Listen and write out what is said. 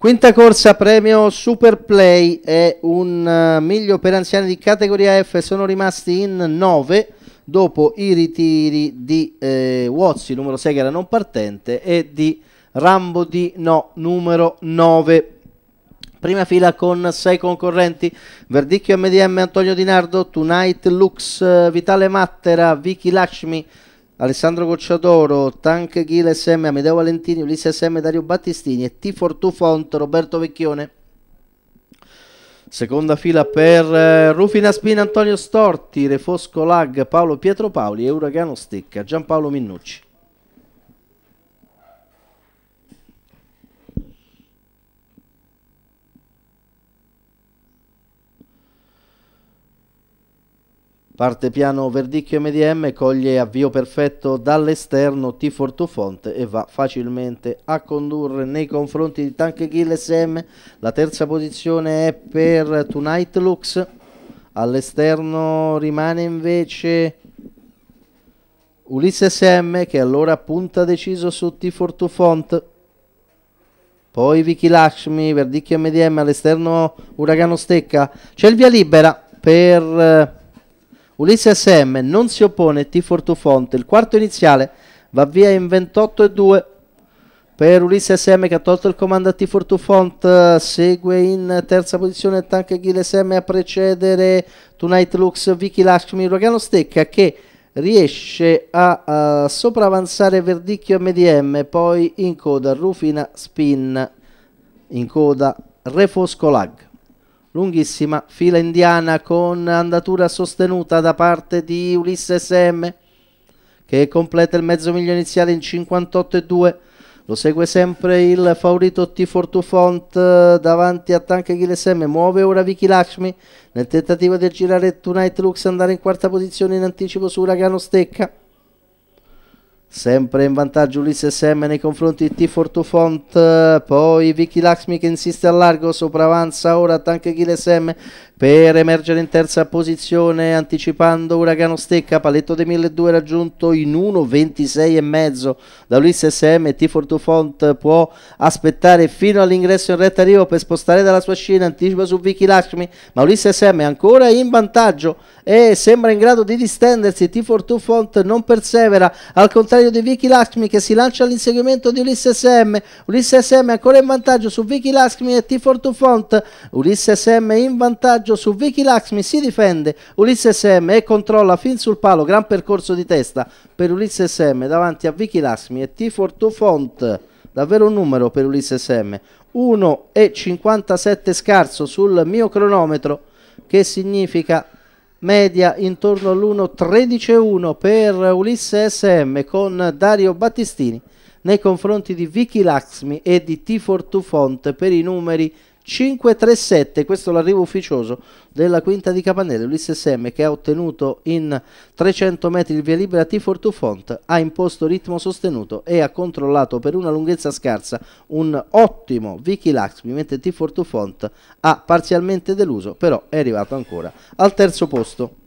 Quinta corsa premio Super Play è un eh, miglio per anziani di categoria F, sono rimasti in 9 dopo i ritiri di eh, Wozzi numero 6 che era non partente e di Rambo di No numero 9. Prima fila con 6 concorrenti, Verdicchio MDM Antonio Di Nardo, Tonight Lux, eh, Vitale Mattera, Vicky Lacmi, Alessandro Cocciadoro, Tank Ghil SM, Amedeo Valentini, Ulisse SM, Dario Battistini e T42 Font, Roberto Vecchione. Seconda fila per eh, Rufina Spina, Antonio Storti, Refosco Lag, Paolo Pietro Paoli e Uragano Stecca, Giampaolo Minnucci. Parte piano Verdicchio MDM, coglie avvio perfetto dall'esterno T Fortufonte e va facilmente a condurre nei confronti di Tank Kill SM. La terza posizione è per Tonight Lux. All'esterno rimane invece Ulisse SM che allora punta deciso su T Fortufont. Poi Vicky Lakshmi, Verdicchio MDM all'esterno Uragano Stecca. C'è il via libera per... Eh, Ulisse SM non si oppone, T Font, il quarto iniziale va via in 28 e 2 per Ulisse SM che ha tolto il comando a T Font, segue in terza posizione Tank Gil SM a precedere Tonight Lux Vicky Lakshmi Uragano Stecca che riesce a, uh, sopravanzare Verdicchio MDM, poi in coda Rufina Spin, in coda Lag lunghissima fila indiana con andatura sostenuta da parte di Ulisse SM che completa il mezzo miglio iniziale in 58,2 lo segue sempre il favorito T4 Font eh, davanti a Tank SM. muove ora Vicky Lakshmi nel tentativo di girare Tonight Lux andare in quarta posizione in anticipo su Uragano Stecca Sempre in vantaggio Ulisse SM nei confronti di T4 Font, poi Vicky Laxmi che insiste a largo, sopravanza ora Tank Kill SM, per emergere in terza posizione anticipando Uragano Stecca paletto dei 1200 raggiunto in 1.26,5 da Luis SM T42 Font può aspettare fino all'ingresso in retta arrivo per spostare dalla sua scena, anticipa su Vicky Lakshmi ma Ulisse SM è ancora in vantaggio e sembra in grado di distendersi T42 Font non persevera al contrario di Vicky Lakshmi che si lancia all'inseguimento di Ulisse SM Ulisse SM ancora in vantaggio su Vicky Lakshmi e T42 Font Ulisse SM in vantaggio vantaggio su Vicky Laxmi, si difende Ulisse SM e controlla fin sul palo, gran percorso di testa per Ulisse SM davanti a Vicky Laxmi e T42 Font, davvero un numero per Ulisse SM, 1,57 scarso sul mio cronometro che significa media intorno all'1.13.1 per Ulisse SM con Dario Battistini nei confronti di Vicky Laxmi e di T42 Font per i numeri 537, questo è l'arrivo ufficioso della quinta di Capanelli, Ulisse Semme che ha ottenuto in 300 metri il via libera T42 Font, ha imposto ritmo sostenuto e ha controllato per una lunghezza scarsa un ottimo Vicky Laxmi, mentre T42 Font ha parzialmente deluso, però è arrivato ancora al terzo posto.